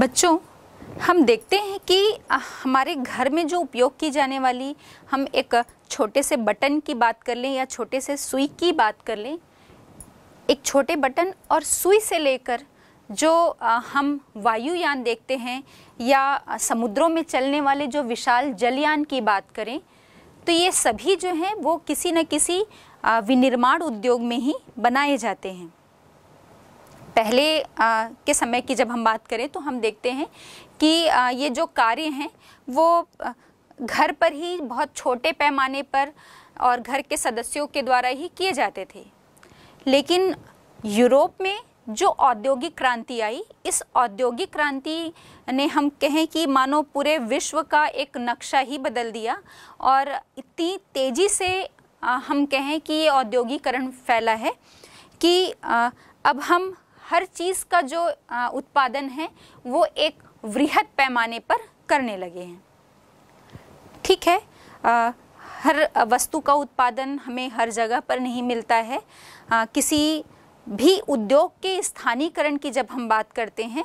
बच्चों हम देखते हैं कि हमारे घर में जो उपयोग की जाने वाली हम एक छोटे से बटन की बात कर लें या छोटे से सुई की बात कर लें एक छोटे बटन और सुई से लेकर जो हम वायुयान देखते हैं या समुद्रों में चलने वाले जो विशाल जलयान की बात करें तो ये सभी जो हैं वो किसी न किसी विनिर्माण उद्योग में ही बनाए जाते हैं पहले आ, के समय की जब हम बात करें तो हम देखते हैं कि आ, ये जो कार्य हैं वो घर पर ही बहुत छोटे पैमाने पर और घर के सदस्यों के द्वारा ही किए जाते थे लेकिन यूरोप में जो औद्योगिक क्रांति आई इस औद्योगिक क्रांति ने हम कहें कि मानो पूरे विश्व का एक नक्शा ही बदल दिया और इतनी तेज़ी से हम कहें कि ये औद्योगिकरण फैला है कि अब हम हर चीज़ का जो उत्पादन है वो एक वृहद पैमाने पर करने लगे हैं ठीक है आ, हर वस्तु का उत्पादन हमें हर जगह पर नहीं मिलता है आ, किसी भी उद्योग के स्थानीयकरण की जब हम बात करते हैं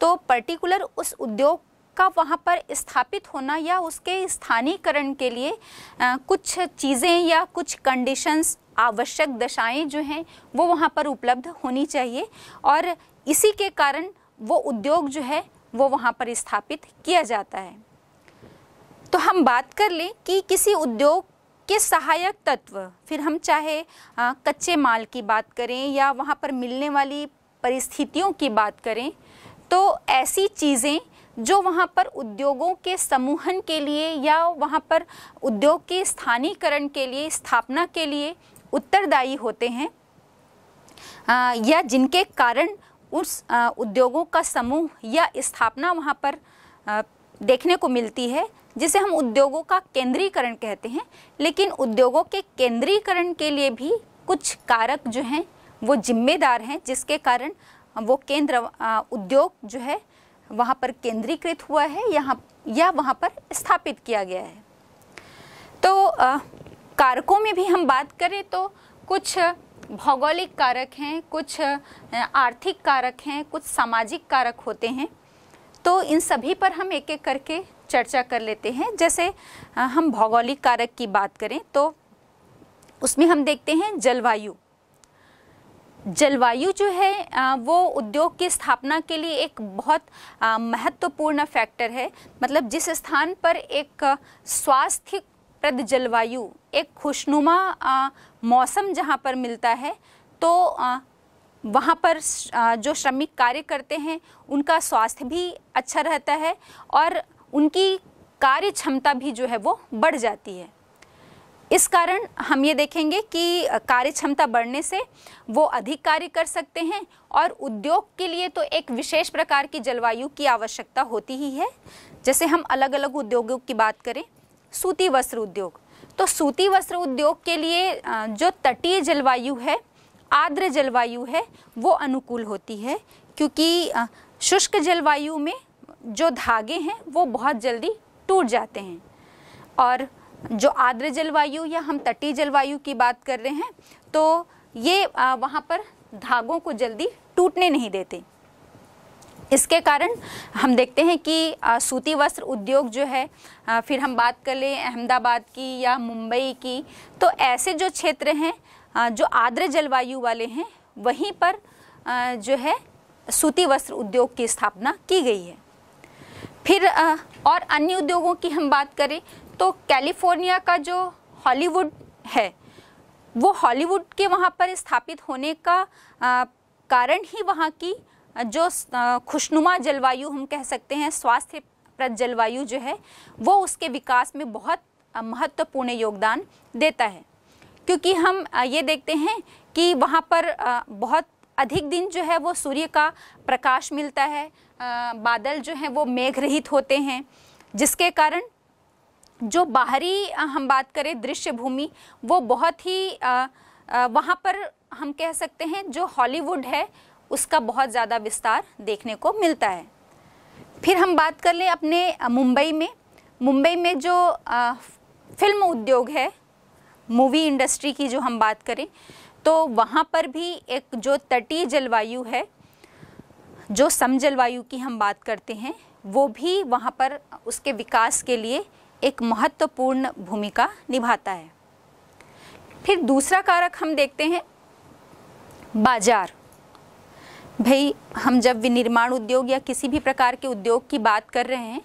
तो पर्टिकुलर उस उद्योग का वहाँ पर स्थापित होना या उसके स्थानीकरण के लिए आ, कुछ चीज़ें या कुछ कंडीशंस आवश्यक दशाएं जो हैं वो वहाँ पर उपलब्ध होनी चाहिए और इसी के कारण वो उद्योग जो है वो वहाँ पर स्थापित किया जाता है तो हम बात कर लें कि किसी उद्योग के सहायक तत्व फिर हम चाहे आ, कच्चे माल की बात करें या वहाँ पर मिलने वाली परिस्थितियों की बात करें तो ऐसी चीज़ें जो वहाँ पर उद्योगों के समूहन के लिए या वहाँ पर उद्योग के स्थानीकरण के लिए स्थापना के लिए उत्तरदायी होते हैं आ, या जिनके कारण उस आ, उद्योगों का समूह या स्थापना वहाँ पर आ, देखने को मिलती है जिसे हम उद्योगों का केंद्रीकरण कहते हैं लेकिन उद्योगों के केंद्रीकरण के लिए भी कुछ कारक जो हैं वो जिम्मेदार हैं जिसके कारण वो केंद्र उद्योग जो है वहाँ पर केंद्रीकृत हुआ है यहाँ या वहाँ पर स्थापित किया गया है तो आ, कारकों में भी हम बात करें तो कुछ भौगोलिक कारक हैं कुछ आर्थिक कारक हैं कुछ सामाजिक कारक होते हैं तो इन सभी पर हम एक एक करके चर्चा कर लेते हैं जैसे हम भौगोलिक कारक की बात करें तो उसमें हम देखते हैं जलवायु जलवायु जो है वो उद्योग की स्थापना के लिए एक बहुत महत्वपूर्ण फैक्टर है मतलब जिस स्थान पर एक स्वास्थ्य प्रद जलवायु एक खुशनुमा मौसम जहाँ पर मिलता है तो वहाँ पर जो श्रमिक कार्य करते हैं उनका स्वास्थ्य भी अच्छा रहता है और उनकी कार्य क्षमता भी जो है वो बढ़ जाती है इस कारण हम ये देखेंगे कि कार्य क्षमता बढ़ने से वो अधिक कार्य कर सकते हैं और उद्योग के लिए तो एक विशेष प्रकार की जलवायु की आवश्यकता होती ही है जैसे हम अलग अलग उद्योगों की बात करें सूती वस्त्र उद्योग तो सूती वस्त्र उद्योग के लिए जो तटीय जलवायु है आर्द्र जलवायु है वो अनुकूल होती है क्योंकि शुष्क जलवायु में जो धागे हैं वो बहुत जल्दी टूट जाते हैं और जो आर्द्र जलवायु या हम तटीय जलवायु की बात कर रहे हैं तो ये वहाँ पर धागों को जल्दी टूटने नहीं देते इसके कारण हम देखते हैं कि सूती वस्त्र उद्योग जो है फिर हम बात कर लें अहमदाबाद की या मुंबई की तो ऐसे जो क्षेत्र हैं जो आर्द्र जलवायु वाले हैं वहीं पर जो है सूती वस्त्र उद्योग की स्थापना की गई है फिर और अन्य उद्योगों की हम बात करें तो कैलिफोर्निया का जो हॉलीवुड है वो हॉलीवुड के वहाँ पर स्थापित होने का आ, कारण ही वहाँ की जो खुशनुमा जलवायु हम कह सकते हैं स्वास्थ्य प्रद जलवायु जो है वो उसके विकास में बहुत महत्वपूर्ण योगदान देता है क्योंकि हम ये देखते हैं कि वहाँ पर बहुत अधिक दिन जो है वो सूर्य का प्रकाश मिलता है बादल जो हैं वो मेघ रहित होते हैं जिसके कारण जो बाहरी हम बात करें दृश्य भूमि वो बहुत ही वहाँ पर हम कह सकते हैं जो हॉलीवुड है उसका बहुत ज़्यादा विस्तार देखने को मिलता है फिर हम बात कर लें अपने मुंबई में मुंबई में जो फिल्म उद्योग है मूवी इंडस्ट्री की जो हम बात करें तो वहाँ पर भी एक जो तटीय जलवायु है जो सम जलवायु की हम बात करते हैं वो भी वहाँ पर उसके विकास के लिए एक महत्वपूर्ण भूमिका निभाता है फिर दूसरा कारक हम देखते हैं बाजार भाई हम जब विनिर्माण उद्योग या किसी भी प्रकार के उद्योग की बात कर रहे हैं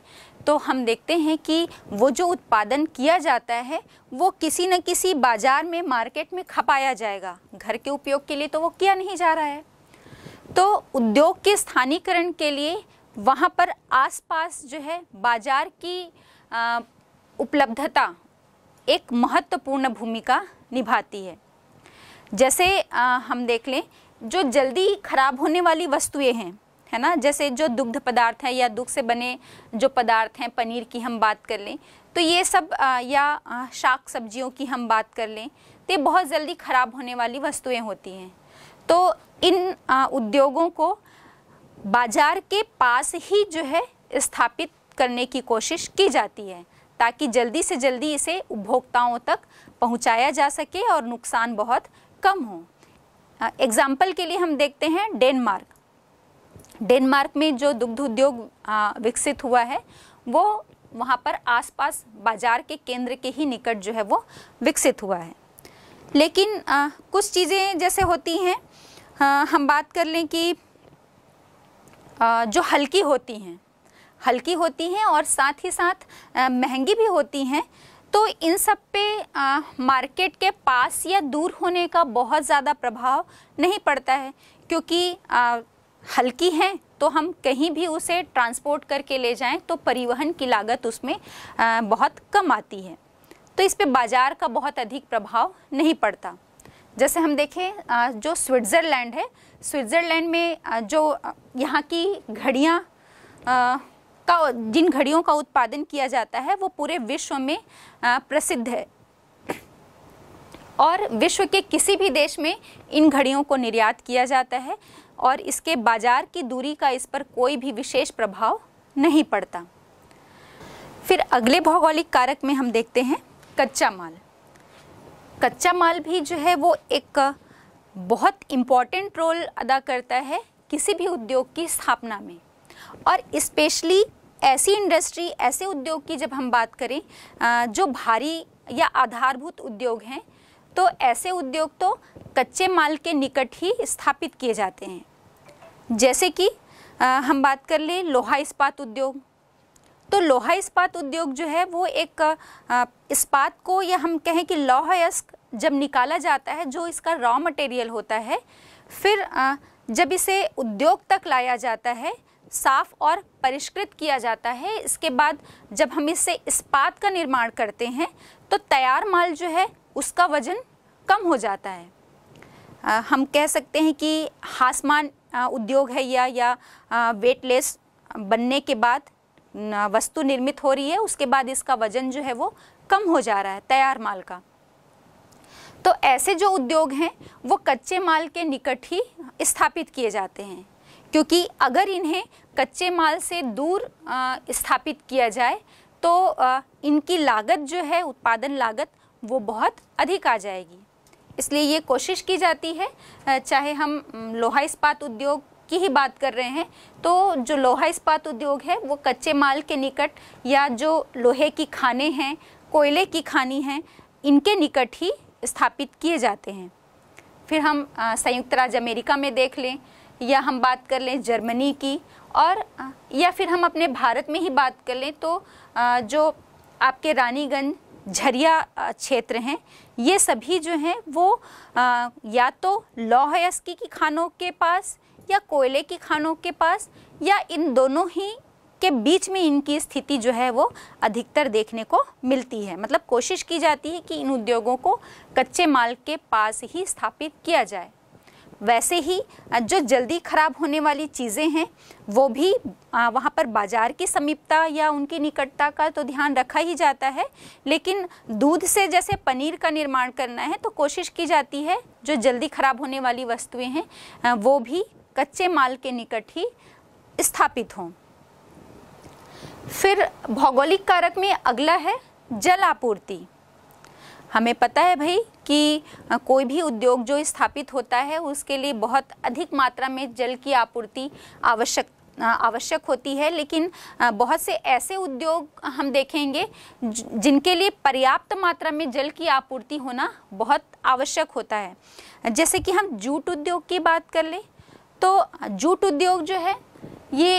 तो हम देखते हैं कि वो जो उत्पादन किया जाता है वो किसी न किसी बाज़ार में मार्केट में खपाया जाएगा घर के उपयोग के लिए तो वो किया नहीं जा रहा है तो उद्योग के स्थानीकरण के लिए वहाँ पर आसपास जो है बाज़ार की उपलब्धता एक महत्वपूर्ण भूमिका निभाती है जैसे आ, हम देख लें जो जल्दी खराब होने वाली वस्तुएं हैं है ना जैसे जो दुग्ध पदार्थ हैं या दुग्ध से बने जो पदार्थ हैं पनीर की हम बात कर लें तो ये सब आ, या आ, शाक सब्जियों की हम बात कर लें तो ये बहुत जल्दी खराब होने वाली वस्तुएं होती हैं तो इन आ, उद्योगों को बाजार के पास ही जो है स्थापित करने की कोशिश की जाती है ताकि जल्दी से जल्दी इसे उपभोक्ताओं तक पहुंचाया जा सके और नुकसान बहुत कम हो एग्जाम्पल के लिए हम देखते हैं डेनमार्क डेनमार्क में जो दुग्ध उद्योग विकसित हुआ है वो वहाँ पर आसपास बाजार के केंद्र के ही निकट जो है वो विकसित हुआ है लेकिन आ, कुछ चीज़ें जैसे होती हैं हम बात कर लें कि आ, जो हल्की होती हैं हल्की होती हैं और साथ ही साथ महंगी भी होती हैं तो इन सब पे आ, मार्केट के पास या दूर होने का बहुत ज़्यादा प्रभाव नहीं पड़ता है क्योंकि आ, हल्की हैं तो हम कहीं भी उसे ट्रांसपोर्ट करके ले जाएं तो परिवहन की लागत उसमें आ, बहुत कम आती है तो इस पे बाज़ार का बहुत अधिक प्रभाव नहीं पड़ता जैसे हम देखें जो स्विट्ज़रलैंड है स्विट्ज़रलैंड में जो यहाँ की घड़ियाँ का जिन घड़ियों का उत्पादन किया जाता है वो पूरे विश्व में प्रसिद्ध है और विश्व के किसी भी देश में इन घड़ियों को निर्यात किया जाता है और इसके बाजार की दूरी का इस पर कोई भी विशेष प्रभाव नहीं पड़ता फिर अगले भौगोलिक कारक में हम देखते हैं कच्चा माल कच्चा माल भी जो है वो एक बहुत इम्पॉर्टेंट रोल अदा करता है किसी भी उद्योग की स्थापना में और इस्पेशली ऐसी इंडस्ट्री ऐसे उद्योग की जब हम बात करें जो भारी या आधारभूत उद्योग हैं तो ऐसे उद्योग तो कच्चे माल के निकट ही स्थापित किए जाते हैं जैसे कि हम बात कर लें लोहा इस्पात उद्योग तो लोहा इस्पात उद्योग जो है वो एक इस्पात को या हम कहें कि लोहायस्क जब निकाला जाता है जो इसका रॉ मटेरियल होता है फिर जब इसे उद्योग तक लाया जाता है साफ और परिष्कृत किया जाता है इसके बाद जब हम इससे इस्पात का निर्माण करते हैं तो तैयार माल जो है उसका वजन कम हो जाता है आ, हम कह सकते हैं कि हासमान उद्योग है या या वेटलेस बनने के बाद वस्तु निर्मित हो रही है उसके बाद इसका वजन जो है वो कम हो जा रहा है तैयार माल का तो ऐसे जो उद्योग हैं वो कच्चे माल के निकट ही स्थापित किए जाते हैं क्योंकि अगर इन्हें कच्चे माल से दूर स्थापित किया जाए तो इनकी लागत जो है उत्पादन लागत वो बहुत अधिक आ जाएगी इसलिए ये कोशिश की जाती है चाहे हम लोहा इस्पात उद्योग की ही बात कर रहे हैं तो जो लोहा इस्पात उद्योग है वो कच्चे माल के निकट या जो लोहे की खाने हैं कोयले की खानी हैं इनके निकट ही स्थापित किए जाते हैं फिर हम संयुक्त राज्य अमेरिका में देख लें या हम बात कर लें जर्मनी की और या फिर हम अपने भारत में ही बात कर लें तो जो आपके रानीगंज झरिया क्षेत्र हैं ये सभी जो हैं वो या तो लौह की खानों के पास या कोयले की खानों के पास या इन दोनों ही के बीच में इनकी स्थिति जो है वो अधिकतर देखने को मिलती है मतलब कोशिश की जाती है कि इन उद्योगों को कच्चे माल के पास ही स्थापित किया जाए वैसे ही जो जल्दी ख़राब होने वाली चीज़ें हैं वो भी वहाँ पर बाज़ार की समीपता या उनकी निकटता का तो ध्यान रखा ही जाता है लेकिन दूध से जैसे पनीर का निर्माण करना है तो कोशिश की जाती है जो जल्दी ख़राब होने वाली वस्तुएं हैं वो भी कच्चे माल के निकट ही स्थापित हों फिर भौगोलिक कारक में अगला है जल आपूर्ति हमें पता है भाई कि कोई भी उद्योग जो स्थापित होता है उसके लिए बहुत अधिक मात्रा में जल की आपूर्ति आवश्यक आवश्यक होती है लेकिन बहुत से ऐसे उद्योग हम देखेंगे जिनके लिए पर्याप्त मात्रा में जल की आपूर्ति होना बहुत आवश्यक होता है जैसे कि हम जूट उद्योग की बात कर लें तो जूट उद्योग जो है ये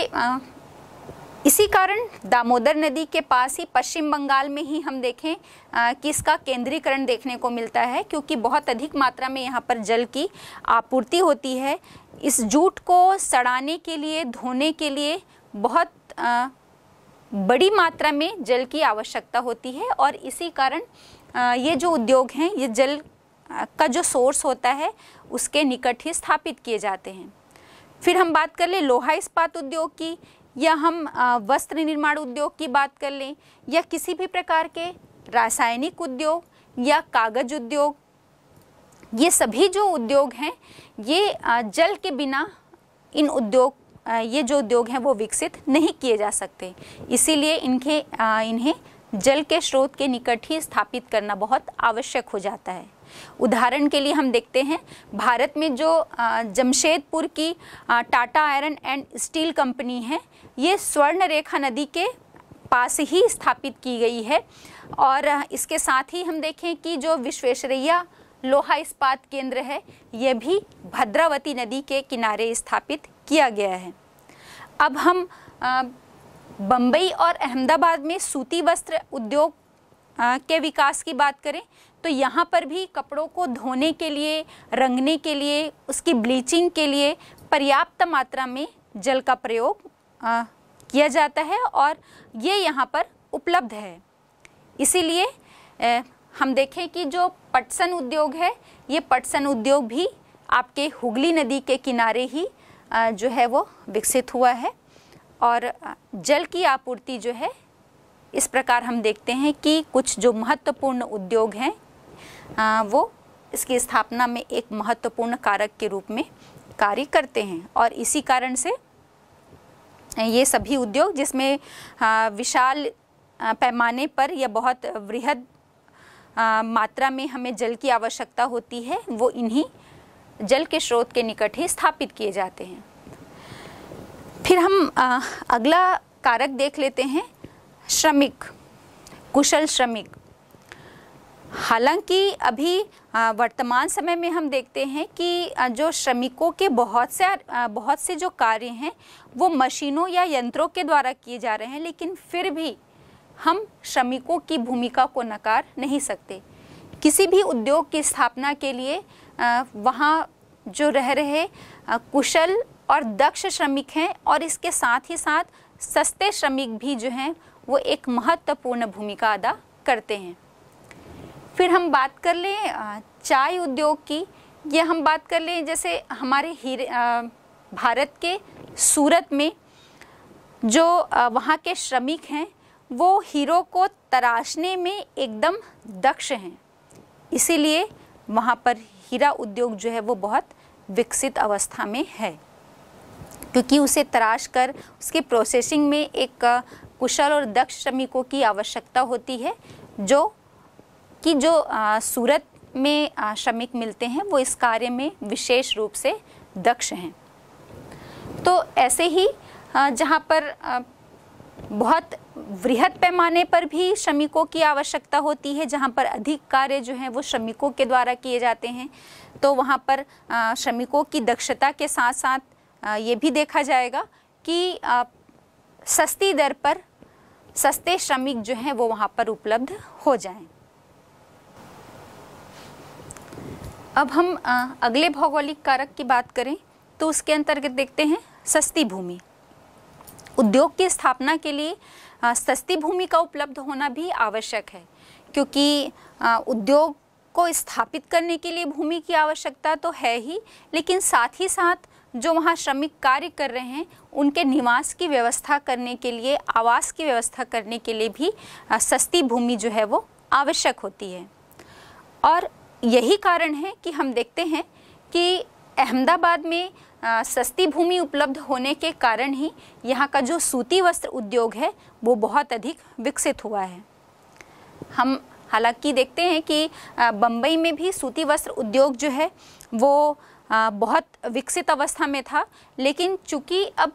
इसी कारण दामोदर नदी के पास ही पश्चिम बंगाल में ही हम देखें कि इसका केंद्रीकरण देखने को मिलता है क्योंकि बहुत अधिक मात्रा में यहाँ पर जल की आपूर्ति होती है इस जूट को सड़ाने के लिए धोने के लिए बहुत आ, बड़ी मात्रा में जल की आवश्यकता होती है और इसी कारण आ, ये जो उद्योग हैं ये जल का जो सोर्स होता है उसके निकट ही स्थापित किए जाते हैं फिर हम बात कर ले लोहा इस्पात उद्योग की या हम वस्त्र निर्माण उद्योग की बात कर लें या किसी भी प्रकार के रासायनिक उद्योग या कागज उद्योग ये सभी जो उद्योग हैं ये जल के बिना इन उद्योग ये जो उद्योग हैं वो विकसित नहीं किए जा सकते इसीलिए इनके इन्हें जल के स्रोत के निकट ही स्थापित करना बहुत आवश्यक हो जाता है उदाहरण के लिए हम देखते हैं भारत में जो जमशेदपुर की Tata iron and steel company है ये स्वर्ण रेखा नदी के पास ही स्थापित की गई है और इसके साथ ही हम देखें कि जो विश्वेश्वरैया लोहा इस्पात केंद्र है यह भी भद्रावती नदी के किनारे स्थापित किया गया है अब हम बम्बई और अहमदाबाद में सूती वस्त्र उद्योग के विकास की बात करें तो यहाँ पर भी कपड़ों को धोने के लिए रंगने के लिए उसकी ब्लीचिंग के लिए पर्याप्त मात्रा में जल का प्रयोग किया जाता है और ये यहाँ पर उपलब्ध है इसीलिए हम देखें कि जो पटसन उद्योग है ये पटसन उद्योग भी आपके हुगली नदी के किनारे ही जो है वो विकसित हुआ है और जल की आपूर्ति जो है इस प्रकार हम देखते हैं कि कुछ जो महत्वपूर्ण उद्योग हैं वो इसकी स्थापना में एक महत्वपूर्ण कारक के रूप में कार्य करते हैं और इसी कारण से ये सभी उद्योग जिसमें विशाल पैमाने पर या बहुत वृहद मात्रा में हमें जल की आवश्यकता होती है वो इन्हीं जल के स्रोत के निकट ही स्थापित किए जाते हैं फिर हम अगला कारक देख लेते हैं श्रमिक कुशल श्रमिक हालांकि अभी वर्तमान समय में हम देखते हैं कि जो श्रमिकों के बहुत से बहुत से जो कार्य हैं वो मशीनों या यंत्रों के द्वारा किए जा रहे हैं लेकिन फिर भी हम श्रमिकों की भूमिका को नकार नहीं सकते किसी भी उद्योग की स्थापना के लिए वहाँ जो रह रहे कुशल और दक्ष श्रमिक हैं और इसके साथ ही साथ सस्ते श्रमिक भी जो हैं वो एक महत्वपूर्ण भूमिका अदा करते हैं फिर हम बात कर लें चाय उद्योग की या हम बात कर लें जैसे हमारे हीरे भारत के सूरत में जो वहाँ के श्रमिक हैं वो हीरो को तराशने में एकदम दक्ष हैं इसीलिए वहाँ पर हीरा उद्योग जो है वो बहुत विकसित अवस्था में है क्योंकि उसे तराश कर उसके प्रोसेसिंग में एक कुशल और दक्ष श्रमिकों की आवश्यकता होती है जो कि जो सूरत में श्रमिक मिलते हैं वो इस कार्य में विशेष रूप से दक्ष हैं तो ऐसे ही जहाँ पर बहुत वृहद पैमाने पर भी श्रमिकों की आवश्यकता होती है जहाँ पर अधिक कार्य जो हैं वो श्रमिकों के द्वारा किए जाते हैं तो वहाँ पर श्रमिकों की दक्षता के साथ साथ ये भी देखा जाएगा कि सस्ती दर पर सस्ते श्रमिक जो हैं वो वहाँ पर उपलब्ध हो जाएं अब हम अगले भौगोलिक कारक की बात करें तो उसके अंतर्गत देखते हैं सस्ती भूमि उद्योग की स्थापना के लिए सस्ती भूमि का उपलब्ध होना भी आवश्यक है क्योंकि उद्योग को स्थापित करने के लिए भूमि की आवश्यकता तो है ही लेकिन साथ ही साथ जो वहाँ श्रमिक कार्य कर रहे हैं उनके निवास की व्यवस्था करने के लिए आवास की व्यवस्था करने के लिए भी सस्ती भूमि जो है वो आवश्यक होती है और यही कारण है कि हम देखते हैं कि अहमदाबाद में आ, सस्ती भूमि उपलब्ध होने के कारण ही यहाँ का जो सूती वस्त्र उद्योग है वो बहुत अधिक विकसित हुआ है हम हालांकि देखते हैं कि बम्बई में भी सूती वस्त्र उद्योग जो है वो आ, बहुत विकसित अवस्था में था लेकिन चूँकि अब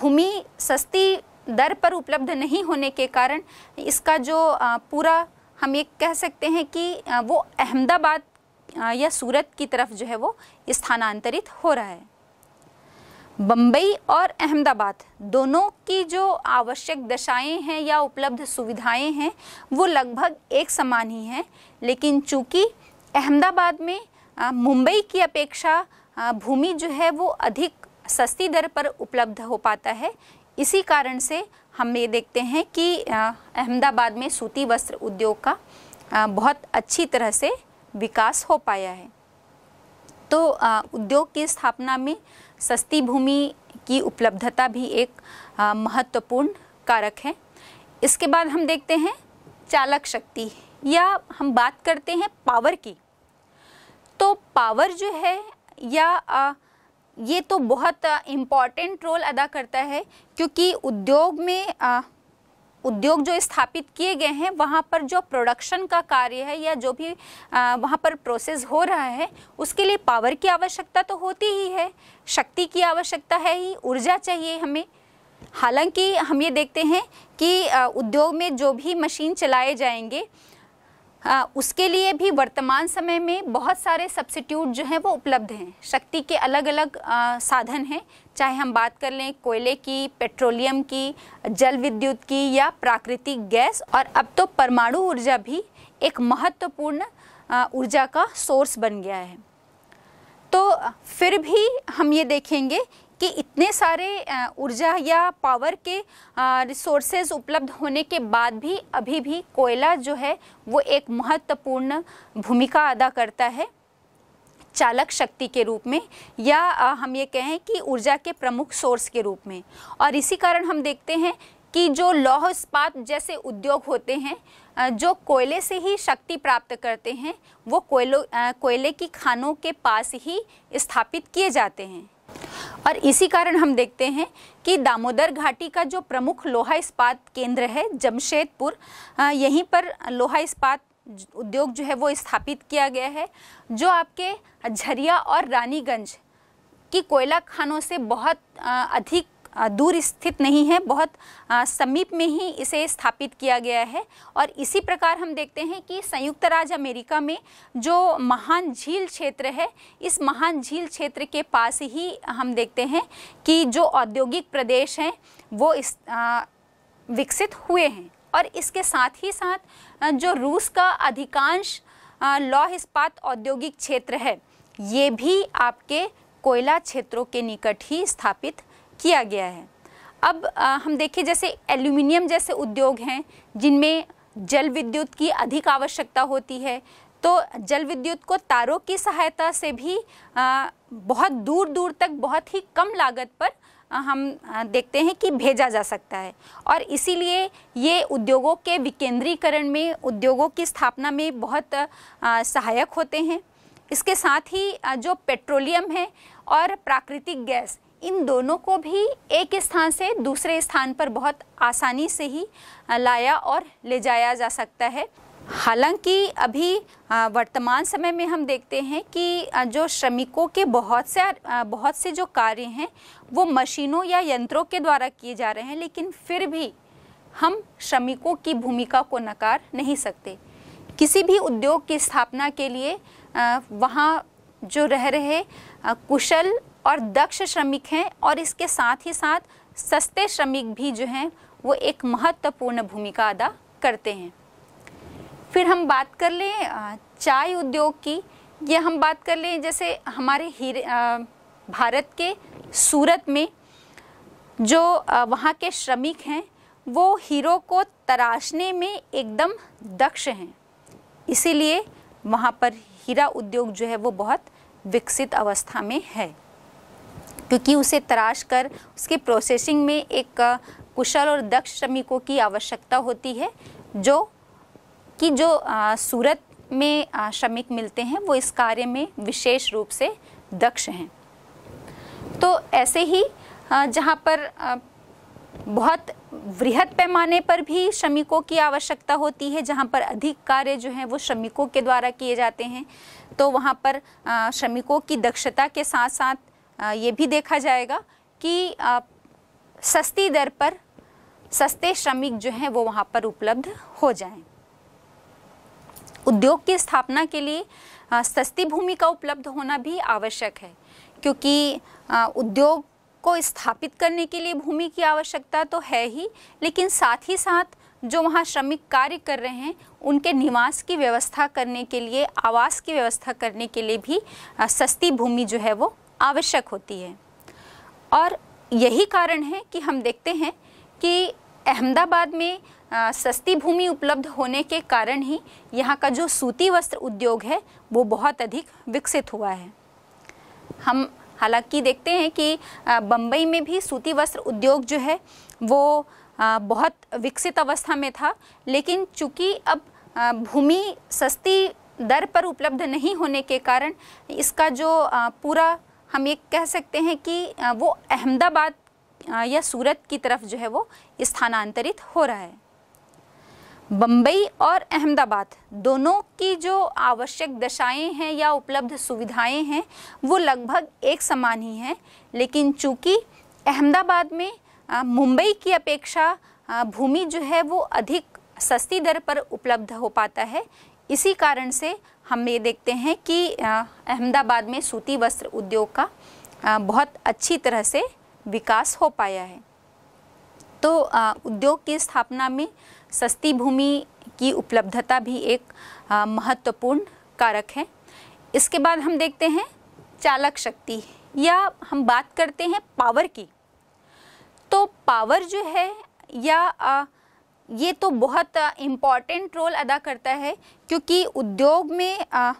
भूमि सस्ती दर पर उपलब्ध नहीं होने के कारण इसका जो पूरा हम ये कह सकते हैं कि वो अहमदाबाद या सूरत की तरफ जो है वो स्थानांतरित हो रहा है बम्बई और अहमदाबाद दोनों की जो आवश्यक दशाएं हैं या उपलब्ध सुविधाएं हैं वो लगभग एक समान ही हैं लेकिन चूँकि अहमदाबाद में मुंबई की अपेक्षा भूमि जो है वो अधिक सस्ती दर पर उपलब्ध हो पाता है इसी कारण से हम ये देखते हैं कि अहमदाबाद में सूती वस्त्र उद्योग का बहुत अच्छी तरह से विकास हो पाया है तो उद्योग की स्थापना में सस्ती भूमि की उपलब्धता भी एक महत्वपूर्ण कारक है इसके बाद हम देखते हैं चालक शक्ति या हम बात करते हैं पावर की तो पावर जो है या ये तो बहुत इम्पॉर्टेंट रोल अदा करता है क्योंकि उद्योग में आ, उद्योग जो स्थापित किए गए हैं वहाँ पर जो प्रोडक्शन का कार्य है या जो भी आ, वहाँ पर प्रोसेस हो रहा है उसके लिए पावर की आवश्यकता तो होती ही है शक्ति की आवश्यकता है ही ऊर्जा चाहिए हमें हालांकि हम ये देखते हैं कि आ, उद्योग में जो भी मशीन चलाए जाएंगे आ, हाँ, उसके लिए भी वर्तमान समय में बहुत सारे सब्सिट्यूट जो हैं वो उपलब्ध हैं शक्ति के अलग अलग आ, साधन हैं चाहे हम बात कर लें कोयले की पेट्रोलियम की जल विद्युत की या प्राकृतिक गैस और अब तो परमाणु ऊर्जा भी एक महत्वपूर्ण ऊर्जा का सोर्स बन गया है तो फिर भी हम ये देखेंगे कि इतने सारे ऊर्जा या पावर के रिसोर्सेज उपलब्ध होने के बाद भी अभी भी कोयला जो है वो एक महत्वपूर्ण भूमिका अदा करता है चालक शक्ति के रूप में या हम ये कहें कि ऊर्जा के प्रमुख सोर्स के रूप में और इसी कारण हम देखते हैं कि जो लौह इस्पात जैसे उद्योग होते हैं जो कोयले से ही शक्ति प्राप्त करते हैं वो कोयलो कोयले की खानों के पास ही स्थापित किए जाते हैं और इसी कारण हम देखते हैं कि दामोदर घाटी का जो प्रमुख लोहा इस्पात केंद्र है जमशेदपुर यहीं पर लोहा इस्पात उद्योग जो है वो स्थापित किया गया है जो आपके झरिया और रानीगंज की कोयला खानों से बहुत अधिक दूर स्थित नहीं है बहुत समीप में ही इसे स्थापित किया गया है और इसी प्रकार हम देखते हैं कि संयुक्त राज्य अमेरिका में जो महान झील क्षेत्र है इस महान झील क्षेत्र के पास ही हम देखते हैं कि जो औद्योगिक प्रदेश हैं वो इस आ, विकसित हुए हैं और इसके साथ ही साथ जो रूस का अधिकांश लौह इस्पात औद्योगिक क्षेत्र है ये भी आपके कोयला क्षेत्रों के निकट ही स्थापित किया गया है अब आ, हम देखें जैसे एल्यूमिनियम जैसे उद्योग हैं जिनमें जल विद्युत की अधिक आवश्यकता होती है तो जल विद्युत को तारों की सहायता से भी आ, बहुत दूर दूर तक बहुत ही कम लागत पर हम देखते हैं कि भेजा जा सकता है और इसीलिए ये उद्योगों के विकेंद्रीकरण में उद्योगों की स्थापना में बहुत सहायक होते हैं इसके साथ ही जो पेट्रोलियम है और प्राकृतिक गैस इन दोनों को भी एक स्थान से दूसरे स्थान पर बहुत आसानी से ही लाया और ले जाया जा सकता है हालांकि अभी वर्तमान समय में हम देखते हैं कि जो श्रमिकों के बहुत से बहुत से जो कार्य हैं वो मशीनों या यंत्रों के द्वारा किए जा रहे हैं लेकिन फिर भी हम श्रमिकों की भूमिका को नकार नहीं सकते किसी भी उद्योग की स्थापना के लिए वहाँ जो रह रहे कुशल और दक्ष श्रमिक हैं और इसके साथ ही साथ सस्ते श्रमिक भी जो हैं वो एक महत्वपूर्ण भूमिका अदा करते हैं फिर हम बात कर लें चाय उद्योग की यह हम बात कर लें जैसे हमारे हीरे भारत के सूरत में जो वहाँ के श्रमिक हैं वो हीरो को तराशने में एकदम दक्ष हैं इसीलिए वहाँ पर हीरा उद्योग जो है वो बहुत विकसित अवस्था में है क्योंकि उसे तराश कर उसके प्रोसेसिंग में एक कुशल और दक्ष श्रमिकों की आवश्यकता होती है जो कि जो सूरत में श्रमिक मिलते हैं वो इस कार्य में विशेष रूप से दक्ष हैं तो ऐसे ही जहाँ पर बहुत वृहद पैमाने पर भी श्रमिकों की आवश्यकता होती है जहाँ पर अधिक कार्य जो हैं वो श्रमिकों के द्वारा किए जाते हैं तो वहाँ पर श्रमिकों की दक्षता के साथ साथ ये भी देखा जाएगा कि सस्ती दर पर सस्ते श्रमिक जो हैं वो वहाँ पर उपलब्ध हो जाएं। उद्योग की स्थापना के लिए सस्ती भूमि का उपलब्ध होना भी आवश्यक है क्योंकि उद्योग को स्थापित करने के लिए भूमि की आवश्यकता तो है ही लेकिन साथ ही साथ जो वहाँ श्रमिक कार्य कर रहे हैं उनके निवास की व्यवस्था करने के लिए आवास की व्यवस्था करने के लिए भी सस्ती भूमि जो है वो आवश्यक होती है और यही कारण है कि हम देखते हैं कि अहमदाबाद में सस्ती भूमि उपलब्ध होने के कारण ही यहाँ का जो सूती वस्त्र उद्योग है वो बहुत अधिक विकसित हुआ है हम हालांकि देखते हैं कि बम्बई में भी सूती वस्त्र उद्योग जो है वो बहुत विकसित अवस्था में था लेकिन चूँकि अब भूमि सस्ती दर पर उपलब्ध नहीं होने के कारण इसका जो पूरा हम ये कह सकते हैं कि वो अहमदाबाद या सूरत की तरफ जो है वो स्थानांतरित हो रहा है बम्बई और अहमदाबाद दोनों की जो आवश्यक दशाएं हैं या उपलब्ध सुविधाएं हैं वो लगभग एक समान ही हैं लेकिन चूँकि अहमदाबाद में मुंबई की अपेक्षा भूमि जो है वो अधिक सस्ती दर पर उपलब्ध हो पाता है इसी कारण से हम ये देखते हैं कि अहमदाबाद में सूती वस्त्र उद्योग का बहुत अच्छी तरह से विकास हो पाया है तो उद्योग की स्थापना में सस्ती भूमि की उपलब्धता भी एक महत्वपूर्ण कारक है इसके बाद हम देखते हैं चालक शक्ति या हम बात करते हैं पावर की तो पावर जो है या ये तो बहुत इम्पॉर्टेंट रोल अदा करता है क्योंकि उद्योग में आ,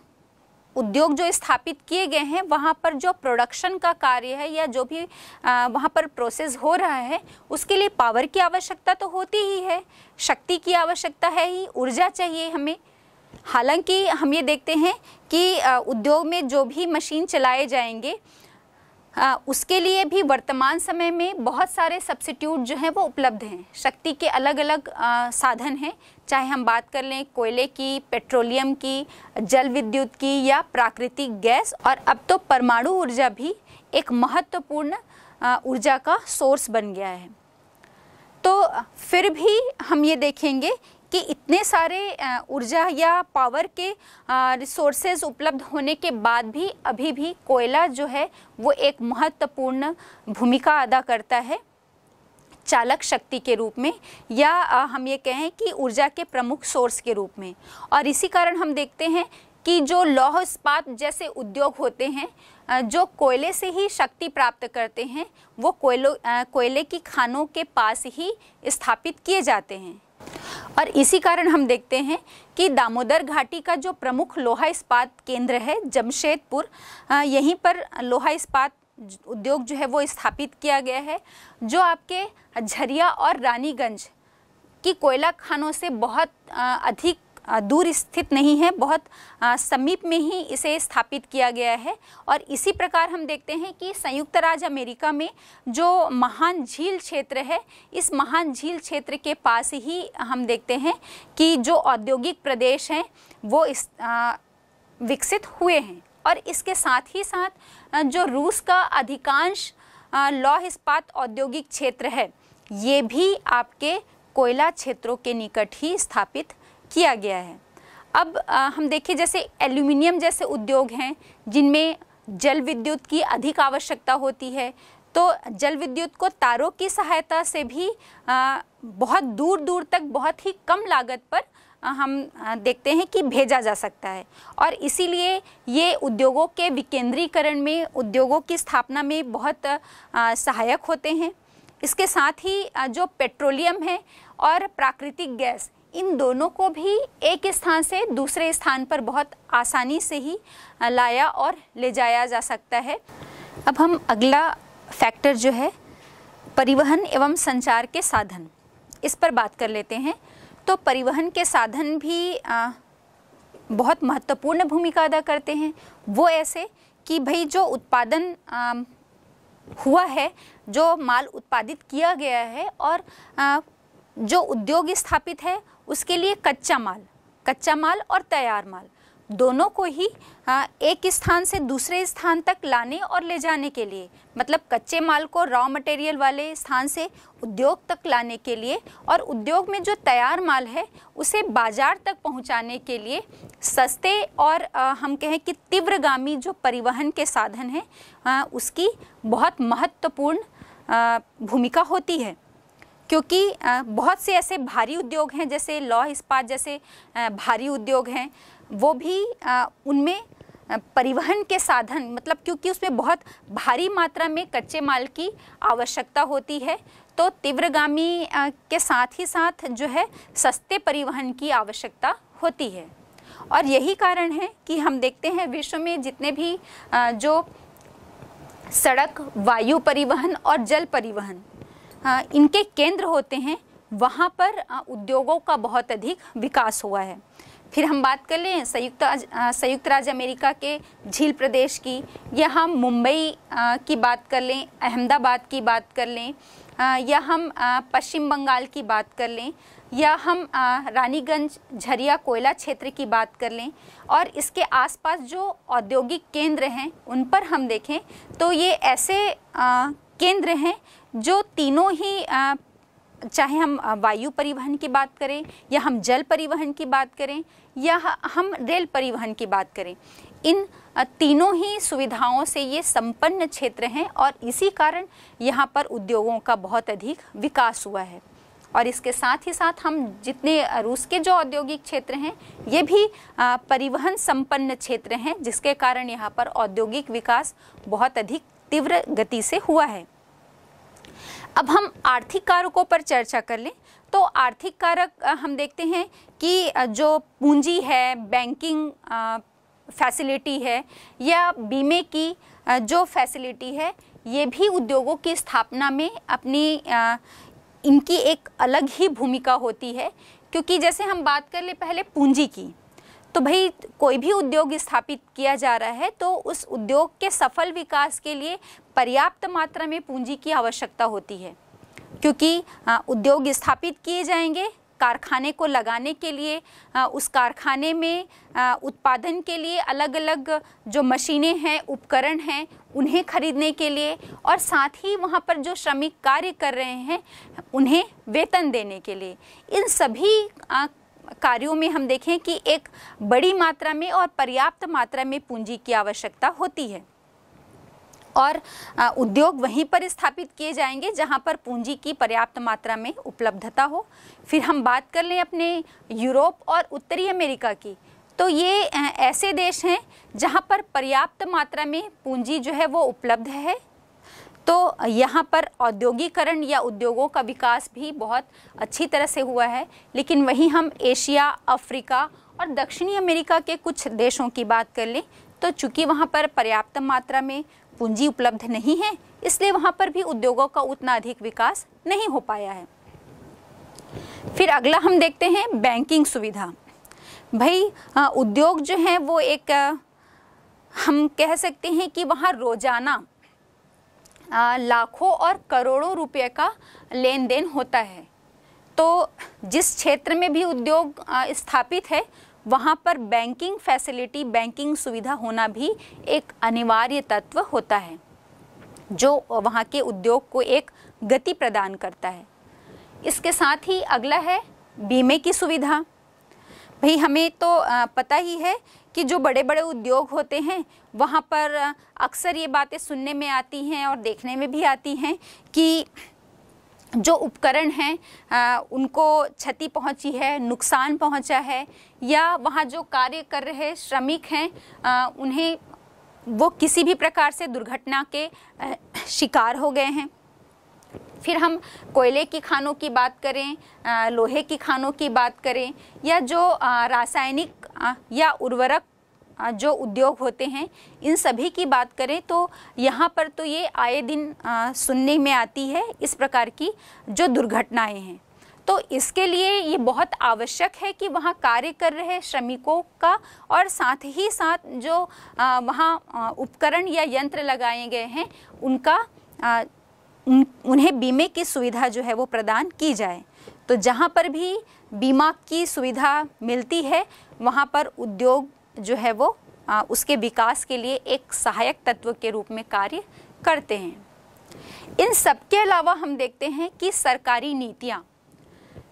उद्योग जो स्थापित किए गए हैं वहाँ पर जो प्रोडक्शन का कार्य है या जो भी आ, वहाँ पर प्रोसेस हो रहा है उसके लिए पावर की आवश्यकता तो होती ही है शक्ति की आवश्यकता है ही ऊर्जा चाहिए हमें हालांकि हम ये देखते हैं कि उद्योग में जो भी मशीन चलाए जाएंगे आ, उसके लिए भी वर्तमान समय में बहुत सारे सब्सिट्यूट जो हैं वो उपलब्ध हैं शक्ति के अलग अलग आ, साधन हैं चाहे हम बात कर लें कोयले की पेट्रोलियम की जल विद्युत की या प्राकृतिक गैस और अब तो परमाणु ऊर्जा भी एक महत्वपूर्ण ऊर्जा का सोर्स बन गया है तो फिर भी हम ये देखेंगे कि इतने सारे ऊर्जा या पावर के रिसोर्सेज उपलब्ध होने के बाद भी अभी भी कोयला जो है वो एक महत्वपूर्ण भूमिका अदा करता है चालक शक्ति के रूप में या हम ये कहें कि ऊर्जा के प्रमुख सोर्स के रूप में और इसी कारण हम देखते हैं कि जो लौह इस्पात जैसे उद्योग होते हैं जो कोयले से ही शक्ति प्राप्त करते हैं वो कोयलो कोयले की खानों के पास ही स्थापित किए जाते हैं और इसी कारण हम देखते हैं कि दामोदर घाटी का जो प्रमुख लोहा इस्पात केंद्र है जमशेदपुर यहीं पर लोहा इस्पात उद्योग जो है वो स्थापित किया गया है जो आपके झरिया और रानीगंज की कोयला खानों से बहुत अधिक दूर स्थित नहीं है बहुत समीप में ही इसे स्थापित किया गया है और इसी प्रकार हम देखते हैं कि संयुक्त राज्य अमेरिका में जो महान झील क्षेत्र है इस महान झील क्षेत्र के पास ही हम देखते हैं कि जो औद्योगिक प्रदेश हैं वो इस आ, विकसित हुए हैं और इसके साथ ही साथ जो रूस का अधिकांश लौह इस्पात औद्योगिक क्षेत्र है ये भी आपके कोयला क्षेत्रों के निकट ही स्थापित किया गया है अब आ, हम देखें जैसे एल्यूमिनियम जैसे उद्योग हैं जिनमें जल विद्युत की अधिक आवश्यकता होती है तो जल विद्युत को तारों की सहायता से भी आ, बहुत दूर दूर तक बहुत ही कम लागत पर हम देखते हैं कि भेजा जा सकता है और इसीलिए ये उद्योगों के विकेंद्रीकरण में उद्योगों की स्थापना में बहुत सहायक होते हैं इसके साथ ही जो पेट्रोलियम है और प्राकृतिक गैस इन दोनों को भी एक स्थान से दूसरे स्थान पर बहुत आसानी से ही लाया और ले जाया जा सकता है अब हम अगला फैक्टर जो है परिवहन एवं संचार के साधन इस पर बात कर लेते हैं तो परिवहन के साधन भी आ, बहुत महत्वपूर्ण भूमिका अदा करते हैं वो ऐसे कि भाई जो उत्पादन आ, हुआ है जो माल उत्पादित किया गया है और आ, जो उद्योग स्थापित है उसके लिए कच्चा माल कच्चा माल और तैयार माल दोनों को ही एक स्थान से दूसरे स्थान तक लाने और ले जाने के लिए मतलब कच्चे माल को रॉ मटेरियल वाले स्थान से उद्योग तक लाने के लिए और उद्योग में जो तैयार माल है उसे बाजार तक पहुंचाने के लिए सस्ते और हम कहें कि तीव्रगामी जो परिवहन के साधन हैं उसकी बहुत महत्वपूर्ण भूमिका होती है क्योंकि बहुत से ऐसे भारी उद्योग हैं जैसे लौह इस्पात जैसे भारी उद्योग हैं वो भी उनमें परिवहन के साधन मतलब क्योंकि उसमें बहुत भारी मात्रा में कच्चे माल की आवश्यकता होती है तो तीव्रगामी के साथ ही साथ जो है सस्ते परिवहन की आवश्यकता होती है और यही कारण है कि हम देखते हैं विश्व में जितने भी जो सड़क वायु परिवहन और जल परिवहन इनके केंद्र होते हैं वहाँ पर उद्योगों का बहुत अधिक विकास हुआ है फिर हम बात कर लें संयुक्त संयुक्त राज्य अमेरिका के झील प्रदेश की या हम मुंबई की बात कर लें अहमदाबाद की बात कर लें या हम पश्चिम बंगाल की बात कर लें या हम रानीगंज झरिया कोयला क्षेत्र की बात कर लें और इसके आसपास जो औद्योगिक केंद्र हैं उन पर हम देखें तो ये ऐसे केंद्र हैं जो तीनों ही आ, चाहे हम वायु परिवहन की बात करें या हम जल परिवहन की बात करें या हम रेल परिवहन की बात करें इन तीनों ही सुविधाओं से ये संपन्न क्षेत्र हैं और इसी कारण यहाँ पर उद्योगों का बहुत अधिक विकास हुआ है और इसके साथ ही साथ हम जितने रूस के जो औद्योगिक क्षेत्र हैं ये भी परिवहन संपन्न क्षेत्र हैं जिसके कारण यहाँ पर औद्योगिक विकास बहुत अधिक तीव्र गति से हुआ है अब हम आर्थिक कारकों पर चर्चा कर लें तो आर्थिक कारक हम देखते हैं कि जो पूंजी है बैंकिंग फैसिलिटी है या बीमे की जो फैसिलिटी है ये भी उद्योगों की स्थापना में अपनी इनकी एक अलग ही भूमिका होती है क्योंकि जैसे हम बात कर ले पहले पूंजी की तो भाई कोई भी उद्योग स्थापित किया जा रहा है तो उस उद्योग के सफल विकास के लिए पर्याप्त मात्रा में पूंजी की आवश्यकता होती है क्योंकि उद्योग स्थापित किए जाएंगे कारखाने को लगाने के लिए उस कारखाने में उत्पादन के लिए अलग अलग जो मशीनें हैं उपकरण हैं उन्हें खरीदने के लिए और साथ ही वहाँ पर जो श्रमिक कार्य कर रहे हैं उन्हें वेतन देने के लिए इन सभी कार्यों में हम देखें कि एक बड़ी मात्रा में और पर्याप्त मात्रा में पूंजी की आवश्यकता होती है और उद्योग वहीं पर स्थापित किए जाएंगे जहां पर पूंजी की पर्याप्त मात्रा में उपलब्धता हो फिर हम बात कर लें अपने यूरोप और उत्तरी अमेरिका की तो ये ऐसे देश हैं जहां पर पर्याप्त मात्रा में पूंजी जो है वो उपलब्ध है तो यहाँ पर औद्योगिकरण या उद्योगों का विकास भी बहुत अच्छी तरह से हुआ है लेकिन वहीं हम एशिया अफ्रीका और दक्षिणी अमेरिका के कुछ देशों की बात कर लें तो चूँकि वहाँ पर पर्याप्त मात्रा में पूंजी उपलब्ध नहीं है इसलिए वहाँ पर भी उद्योगों का उतना अधिक विकास नहीं हो पाया है फिर अगला हम देखते हैं बैंकिंग सुविधा भाई उद्योग जो है वो एक हम कह सकते हैं कि वहाँ रोज़ाना लाखों और करोड़ों रुपये का लेन देन होता है तो जिस क्षेत्र में भी उद्योग स्थापित है वहाँ पर बैंकिंग फैसिलिटी बैंकिंग सुविधा होना भी एक अनिवार्य तत्व होता है जो वहाँ के उद्योग को एक गति प्रदान करता है इसके साथ ही अगला है बीमे की सुविधा भाई हमें तो पता ही है कि जो बड़े बड़े उद्योग होते हैं वहाँ पर अक्सर ये बातें सुनने में आती हैं और देखने में भी आती हैं कि जो उपकरण हैं उनको क्षति पहुंची है नुकसान पहुंचा है या वहाँ जो कार्य कर रहे श्रमिक हैं आ, उन्हें वो किसी भी प्रकार से दुर्घटना के शिकार हो गए हैं फिर हम कोयले की खानों की बात करें लोहे की खानों की बात करें या जो रासायनिक या उर्वरक जो उद्योग होते हैं इन सभी की बात करें तो यहाँ पर तो ये आए दिन सुनने में आती है इस प्रकार की जो दुर्घटनाएं हैं तो इसके लिए ये बहुत आवश्यक है कि वहाँ कार्य कर रहे श्रमिकों का और साथ ही साथ जो वहाँ उपकरण या यंत्र लगाए गए हैं उनका उन्हें बीमे की सुविधा जो है वो प्रदान की जाए तो जहाँ पर भी बीमा की सुविधा मिलती है वहाँ पर उद्योग जो है वो आ, उसके विकास के लिए एक सहायक तत्व के रूप में कार्य करते हैं इन सब के अलावा हम देखते हैं कि सरकारी नीतियाँ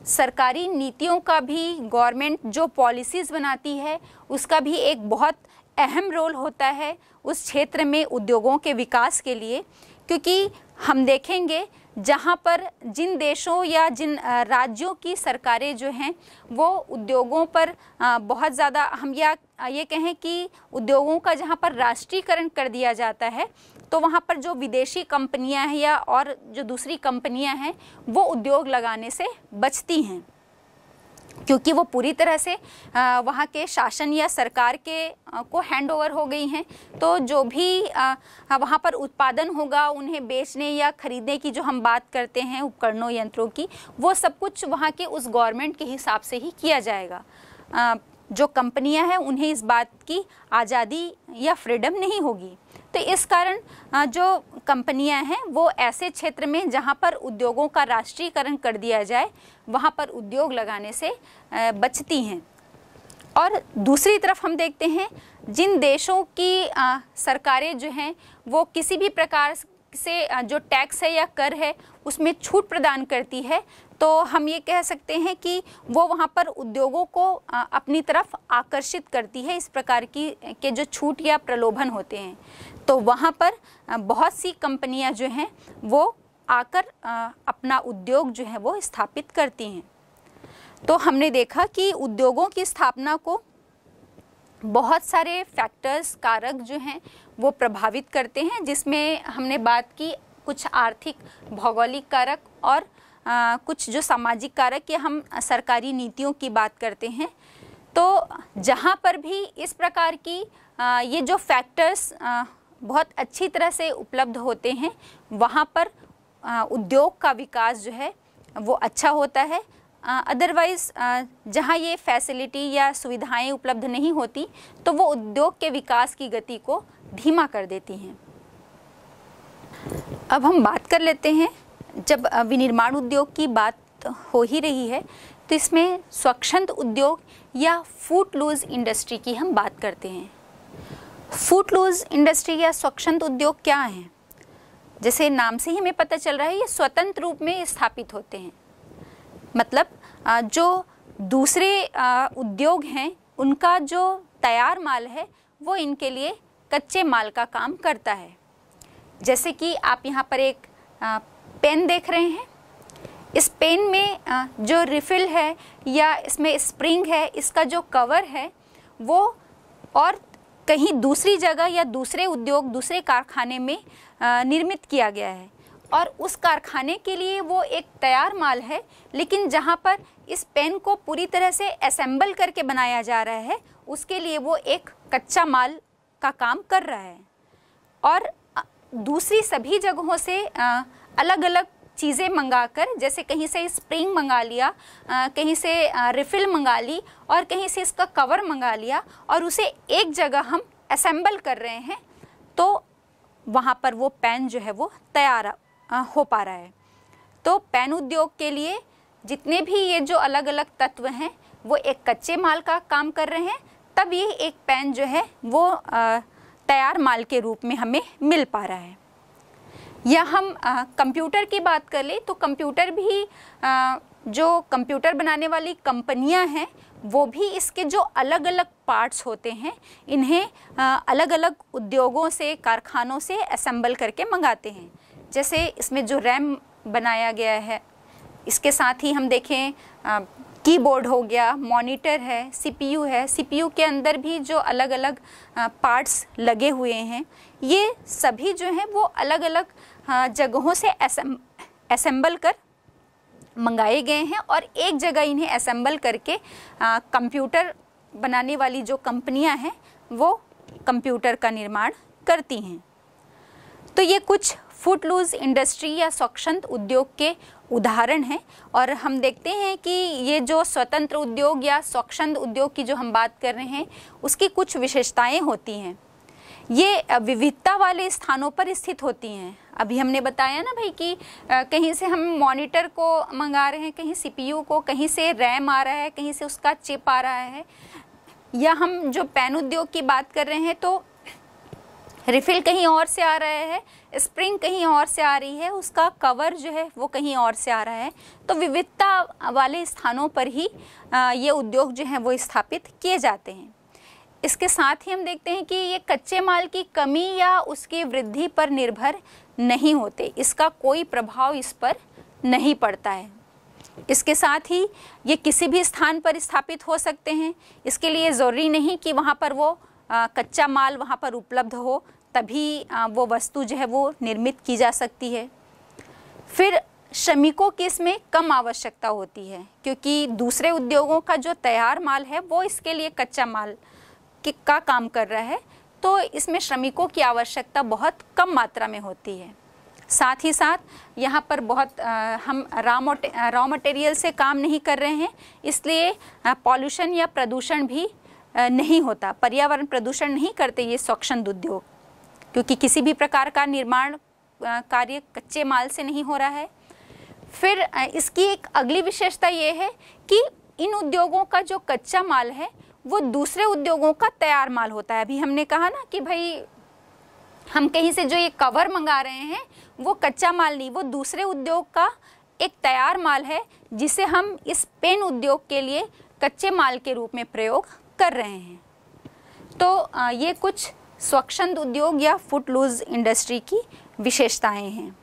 सरकारी नीतियों का भी गवर्नमेंट जो पॉलिसीज़ बनाती है उसका भी एक बहुत अहम रोल होता है उस क्षेत्र में उद्योगों के विकास के लिए क्योंकि हम देखेंगे जहाँ पर जिन देशों या जिन राज्यों की सरकारें जो हैं वो उद्योगों पर बहुत ज़्यादा हम या ये कहें कि उद्योगों का जहाँ पर राष्ट्रीयकरण कर दिया जाता है तो वहाँ पर जो विदेशी कंपनियाँ हैं या और जो दूसरी कंपनियाँ हैं वो उद्योग लगाने से बचती हैं क्योंकि वो पूरी तरह से वहाँ के शासन या सरकार के को हैंड ओवर हो गई हैं तो जो भी वहाँ पर उत्पादन होगा उन्हें बेचने या ख़रीदने की जो हम बात करते हैं उपकरणों यंत्रों की वो सब कुछ वहाँ के उस गवर्नमेंट के हिसाब से ही किया जाएगा जो कंपनियां हैं उन्हें इस बात की आज़ादी या फ्रीडम नहीं होगी तो इस कारण जो कंपनियां हैं वो ऐसे क्षेत्र में जहां पर उद्योगों का राष्ट्रीयकरण कर दिया जाए वहां पर उद्योग लगाने से बचती हैं और दूसरी तरफ हम देखते हैं जिन देशों की सरकारें जो हैं वो किसी भी प्रकार से जो टैक्स है या कर है उसमें छूट प्रदान करती है तो हम ये कह सकते हैं कि वो वहाँ पर उद्योगों को अपनी तरफ आकर्षित करती है इस प्रकार की के जो छूट या प्रलोभन होते हैं तो वहाँ पर बहुत सी कंपनियाँ जो हैं वो आकर अपना उद्योग जो है वो स्थापित करती हैं तो हमने देखा कि उद्योगों की स्थापना को बहुत सारे फैक्टर्स कारक जो हैं वो प्रभावित करते हैं जिसमें हमने बात की कुछ आर्थिक भौगोलिक कारक और आ, कुछ जो सामाजिक कारक या हम सरकारी नीतियों की बात करते हैं तो जहाँ पर भी इस प्रकार की आ, ये जो फैक्टर्स बहुत अच्छी तरह से उपलब्ध होते हैं वहाँ पर उद्योग का विकास जो है वो अच्छा होता है अदरवाइज़ जहाँ ये फैसिलिटी या सुविधाएं उपलब्ध नहीं होती तो वो उद्योग के विकास की गति को धीमा कर देती हैं अब हम बात कर लेते हैं जब विनिर्माण उद्योग की बात हो ही रही है तो इसमें स्वच्छंद उद्योग या फूट लूज इंडस्ट्री की हम बात करते हैं फूट लूज इंडस्ट्री या स्वच्छंद उद्योग क्या हैं जैसे नाम से ही हमें पता चल रहा है ये स्वतंत्र रूप में स्थापित होते हैं मतलब जो दूसरे उद्योग हैं उनका जो तैयार माल है वो इनके लिए कच्चे माल का काम करता है जैसे कि आप यहाँ पर एक पेन देख रहे हैं इस पेन में जो रिफिल है या इसमें स्प्रिंग है इसका जो कवर है वो और कहीं दूसरी जगह या दूसरे उद्योग दूसरे कारखाने में निर्मित किया गया है और उस कारखाने के लिए वो एक तैयार माल है लेकिन जहाँ पर इस पेन को पूरी तरह से असेंबल करके बनाया जा रहा है उसके लिए वो एक कच्चा माल का काम कर रहा है और दूसरी सभी जगहों से अलग अलग चीज़ें मंगाकर जैसे कहीं से स्प्रिंग मंगा लिया कहीं से रिफ़िल मंगा ली और कहीं से इसका कवर मंगा लिया और उसे एक जगह हम असेंबल कर रहे हैं तो वहाँ पर वो पेन जो है वो तैयार हो पा रहा है तो पेन उद्योग के लिए जितने भी ये जो अलग अलग तत्व हैं वो एक कच्चे माल का काम कर रहे हैं तब ये एक पेन जो है वो तैयार माल के रूप में हमें मिल पा रहा है या हम कंप्यूटर की बात कर ले तो कंप्यूटर भी आ, जो कंप्यूटर बनाने वाली कंपनियां हैं वो भी इसके जो अलग अलग पार्ट्स होते हैं इन्हें आ, अलग अलग उद्योगों से कारखानों से असेंबल करके मंगाते हैं जैसे इसमें जो रैम बनाया गया है इसके साथ ही हम देखें आ, कीबोर्ड हो गया मॉनिटर है सीपीयू है सीपीयू के अंदर भी जो अलग अलग पार्ट्स लगे हुए हैं ये सभी जो हैं वो अलग अलग हाँ, जगहों से असेंबल कर मंगाए गए हैं और एक जगह इन्हें असेंबल करके कंप्यूटर बनाने वाली जो कंपनियां हैं वो कंप्यूटर का निर्माण करती हैं तो ये कुछ फूड लूज इंडस्ट्री या स्वच्छंद उद्योग के उदाहरण हैं और हम देखते हैं कि ये जो स्वतंत्र उद्योग या स्वच्छंद उद्योग की जो हम बात कर रहे हैं उसकी कुछ विशेषताएं होती हैं ये विविधता वाले स्थानों पर स्थित होती हैं अभी हमने बताया ना भाई कि कहीं से हम मॉनिटर को मंगा रहे हैं कहीं सीपीयू को कहीं से रैम आ रहा है कहीं से उसका चिप आ रहा है या हम जो पेन उद्योग की बात कर रहे हैं तो रिफिल कहीं और से आ रहा है स्प्रिंग कहीं और से आ रही है उसका कवर जो है वो कहीं और से आ रहा है तो विविधता वाले स्थानों पर ही ये उद्योग जो हैं वो स्थापित किए जाते हैं इसके साथ ही हम देखते हैं कि ये कच्चे माल की कमी या उसकी वृद्धि पर निर्भर नहीं होते इसका कोई प्रभाव इस पर नहीं पड़ता है इसके साथ ही ये किसी भी स्थान पर स्थापित हो सकते हैं इसके लिए ज़रूरी नहीं कि वहाँ पर वो आ, कच्चा माल वहाँ पर उपलब्ध हो तभी आ, वो वस्तु जो है वो निर्मित की जा सकती है फिर श्रमिकों की इसमें कम आवश्यकता होती है क्योंकि दूसरे उद्योगों का जो तैयार माल है वो इसके लिए कच्चा माल का काम कर रहा है तो इसमें श्रमिकों की आवश्यकता बहुत कम मात्रा में होती है साथ ही साथ यहाँ पर बहुत आ, हम रॉ मोटे, रॉ मटेरियल से काम नहीं कर रहे हैं इसलिए पॉल्यूशन या प्रदूषण भी आ, नहीं होता पर्यावरण प्रदूषण नहीं करते ये स्वच्छंद उद्योग क्योंकि किसी भी प्रकार का निर्माण कार्य कच्चे माल से नहीं हो रहा है फिर इसकी एक अगली विशेषता ये है कि इन उद्योगों का जो कच्चा माल है वो दूसरे उद्योगों का तैयार माल होता है अभी हमने कहा ना कि भाई हम कहीं से जो ये कवर मंगा रहे हैं वो कच्चा माल नहीं वो दूसरे उद्योग का एक तैयार माल है जिसे हम इस पेन उद्योग के लिए कच्चे माल के रूप में प्रयोग कर रहे हैं तो ये कुछ स्वच्छंद उद्योग या फुट लूज इंडस्ट्री की विशेषताएं हैं